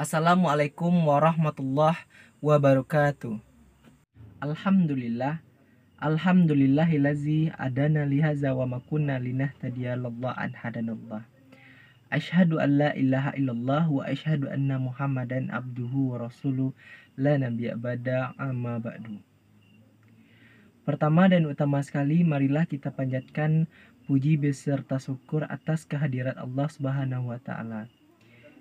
Assalamualaikum warahmatullahi wabarakatuh. Alhamdulillah. Alhamdulillahilazi adana lihaza wa makunna linahtadiyalallah an hadanallah. Ashhadu an la ilaha illallah wa ashhadu anna muhammadan abduhu wa rasuluh la nabiya bada amma ba'du. Pertama dan utama sekali marilah kita panjatkan puji beserta syukur atas kehadirat Allah Subhanahu wa taala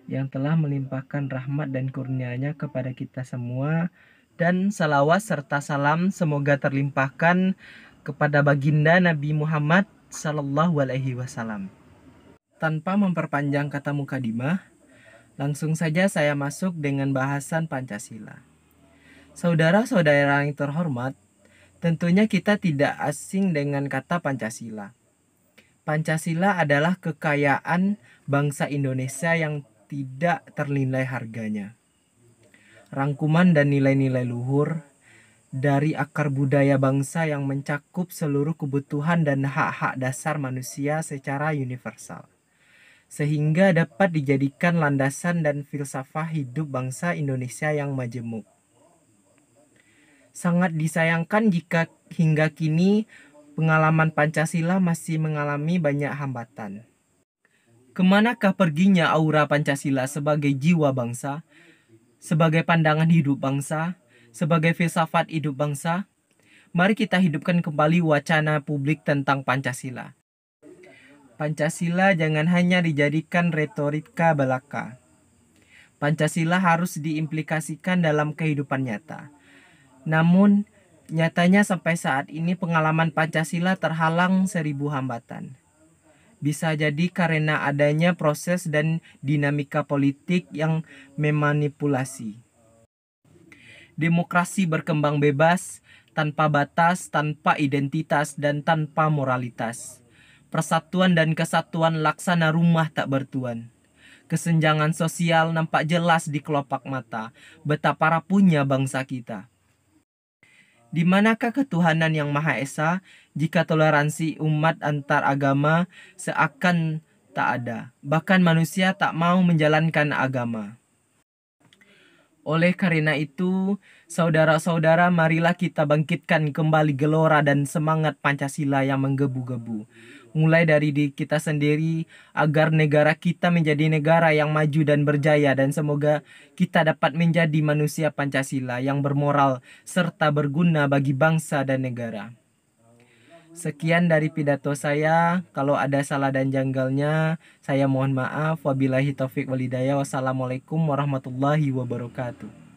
yang telah melimpahkan rahmat dan kurnianya kepada kita semua dan salawat serta salam semoga terlimpahkan kepada baginda Nabi Muhammad Sallallahu Alaihi Wasallam. Tanpa memperpanjang kata mukadimah, langsung saja saya masuk dengan bahasan Pancasila. Saudara-saudara yang terhormat, tentunya kita tidak asing dengan kata Pancasila. Pancasila adalah kekayaan bangsa Indonesia yang tidak ternilai harganya. Rangkuman dan nilai-nilai luhur dari akar budaya bangsa yang mencakup seluruh kebutuhan dan hak-hak dasar manusia secara universal, sehingga dapat dijadikan landasan dan filsafah hidup bangsa Indonesia yang majemuk. Sangat disayangkan jika hingga kini pengalaman Pancasila masih mengalami banyak hambatan Kemanakah perginya aura Pancasila sebagai jiwa bangsa, sebagai pandangan hidup bangsa, sebagai filsafat hidup bangsa? Mari kita hidupkan kembali wacana publik tentang Pancasila. Pancasila jangan hanya dijadikan retorika belaka. Pancasila harus diimplikasikan dalam kehidupan nyata. Namun, nyatanya sampai saat ini pengalaman Pancasila terhalang seribu hambatan bisa jadi karena adanya proses dan dinamika politik yang memanipulasi. Demokrasi berkembang bebas, tanpa batas, tanpa identitas, dan tanpa moralitas. Persatuan dan kesatuan laksana rumah tak bertuan. Kesenjangan sosial nampak jelas di kelopak mata, betapa rapuhnya bangsa kita. Di manakah ketuhanan yang Maha Esa jika toleransi umat antar agama seakan tak ada? Bahkan manusia tak mau menjalankan agama. Oleh karena itu, saudara-saudara marilah kita bangkitkan kembali gelora dan semangat Pancasila yang menggebu-gebu mulai dari di kita sendiri agar negara kita menjadi negara yang maju dan berjaya dan semoga kita dapat menjadi manusia Pancasila yang bermoral serta berguna bagi bangsa dan negara. Sekian dari pidato saya. Kalau ada salah dan janggalnya, saya mohon maaf. Wabillahi taufik walidaya. Wassalamualaikum warahmatullahi wabarakatuh.